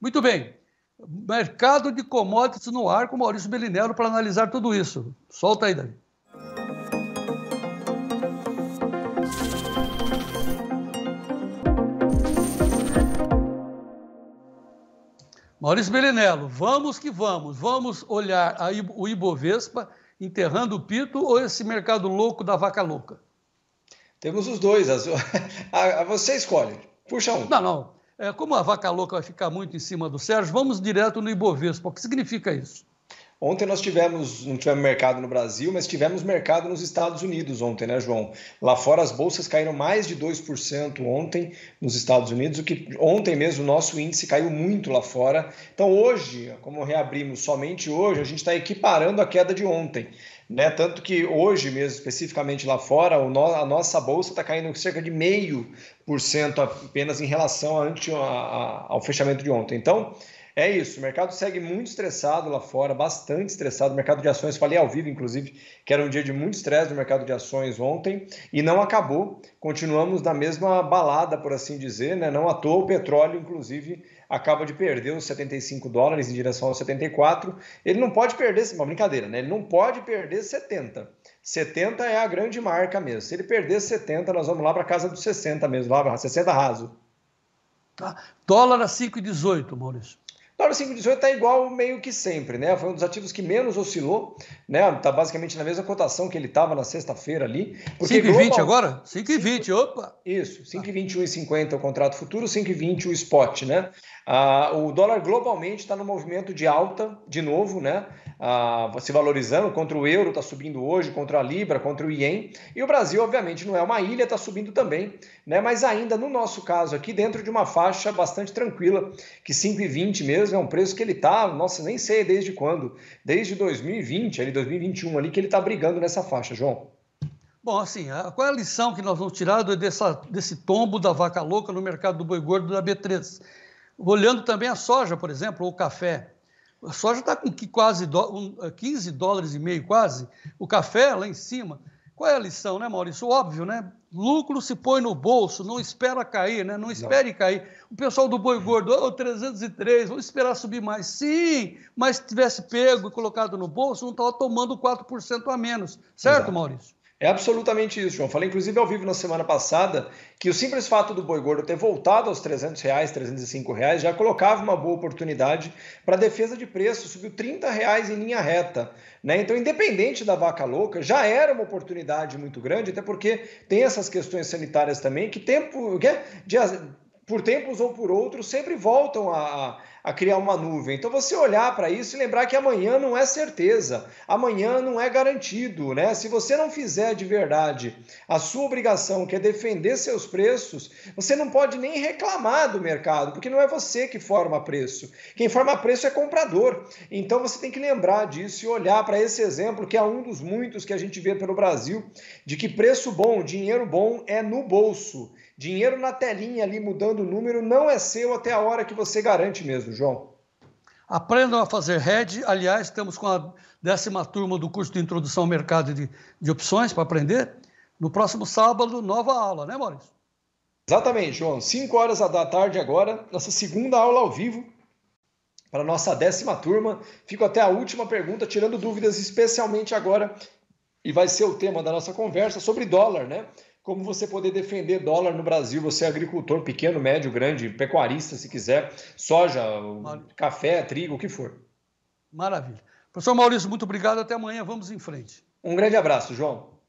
Muito bem. Mercado de commodities no ar com Maurício Belinello para analisar tudo isso. Solta aí, Davi. Maurício Belinello, vamos que vamos. Vamos olhar o Ibovespa enterrando o pito ou esse mercado louco da vaca louca? Temos os dois. As... você escolhe. Puxa um. Não, não. É, como a vaca louca vai ficar muito em cima do Sérgio, vamos direto no Ibovespa. O que significa isso? Ontem nós tivemos, não tivemos mercado no Brasil, mas tivemos mercado nos Estados Unidos ontem, né, João? Lá fora as bolsas caíram mais de 2% ontem nos Estados Unidos, o que ontem mesmo o nosso índice caiu muito lá fora. Então hoje, como reabrimos somente hoje, a gente está equiparando a queda de ontem. Né? Tanto que hoje mesmo, especificamente lá fora, a nossa bolsa está caindo cerca de meio por cento apenas em relação a, a, ao fechamento de ontem. Então, é isso, o mercado segue muito estressado lá fora, bastante estressado. O mercado de ações, falei ao vivo, inclusive, que era um dia de muito estresse no mercado de ações ontem, e não acabou. Continuamos na mesma balada, por assim dizer, né? Não à toa, o petróleo, inclusive, acaba de perder os 75 dólares em direção aos 74. Ele não pode perder, uma brincadeira, né? Ele não pode perder 70. 70 é a grande marca mesmo. Se ele perder 70, nós vamos lá para casa dos 60 mesmo, lá para 60 raso. Tá. Dólar a 5,18, Maurício dólar 5,18 está igual meio que sempre, né? Foi um dos ativos que menos oscilou, né? Está basicamente na mesma cotação que ele estava na sexta-feira ali. 5,20 global... agora? 5,20, opa! Isso, 5,21,50 é o contrato futuro, 5,20 o spot, né? Ah, o dólar globalmente está no movimento de alta de novo, né? ah, se valorizando, contra o euro está subindo hoje, contra a libra, contra o ien. E o Brasil, obviamente, não é uma ilha, está subindo também, né? mas ainda no nosso caso aqui, dentro de uma faixa bastante tranquila, que 5,20 mesmo é um preço que ele está, nossa, nem sei desde quando, desde 2020, ali, 2021 ali, que ele está brigando nessa faixa, João. Bom, assim, qual é a lição que nós vamos tirar dessa, desse tombo da vaca louca no mercado do boi gordo da B3? Olhando também a soja, por exemplo, ou o café. A soja está com quase 15 é, dólares e meio, quase. O café lá em cima. Qual é a lição, né, Maurício? Óbvio, né? Lucro se põe no bolso, não espera cair, né? Não espere não. cair. O pessoal do Boi Gordo, oh, 303, vamos esperar subir mais. Sim, mas se tivesse pego e colocado no bolso, não estava tomando 4% a menos. Certo, Exato. Maurício? É absolutamente isso, João. Falei, inclusive, ao vivo na semana passada, que o simples fato do boi gordo ter voltado aos 300 reais, 305 reais, já colocava uma boa oportunidade para defesa de preço, subiu 30 reais em linha reta. Né? Então, independente da vaca louca, já era uma oportunidade muito grande, até porque tem essas questões sanitárias também, que tempo, que é, de, por tempos ou por outros sempre voltam a a criar uma nuvem. Então você olhar para isso e lembrar que amanhã não é certeza, amanhã não é garantido, né? Se você não fizer de verdade a sua obrigação, que é defender seus preços, você não pode nem reclamar do mercado, porque não é você que forma preço. Quem forma preço é comprador. Então você tem que lembrar disso e olhar para esse exemplo, que é um dos muitos que a gente vê pelo Brasil, de que preço bom, dinheiro bom é no bolso. Dinheiro na telinha ali mudando o número não é seu até a hora que você garante mesmo. João. Aprendam a fazer hedge. Aliás, estamos com a décima turma do curso de Introdução ao Mercado de, de Opções para aprender. No próximo sábado, nova aula, né, Maurício? Exatamente, João. 5 horas da tarde agora, nossa segunda aula ao vivo para a nossa décima turma. Fico até a última pergunta, tirando dúvidas especialmente agora, e vai ser o tema da nossa conversa sobre dólar, né? como você poder defender dólar no Brasil, você é agricultor, pequeno, médio, grande, pecuarista, se quiser, soja, Maravilha. café, trigo, o que for. Maravilha. Professor Maurício, muito obrigado. Até amanhã. Vamos em frente. Um grande abraço, João.